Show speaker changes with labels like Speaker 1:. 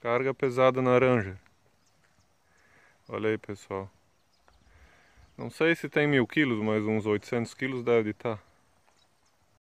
Speaker 1: Carga pesada na Ranger. Olha aí, pessoal. Não sei se tem mil quilos, mas uns 800 quilos deve estar. Tá.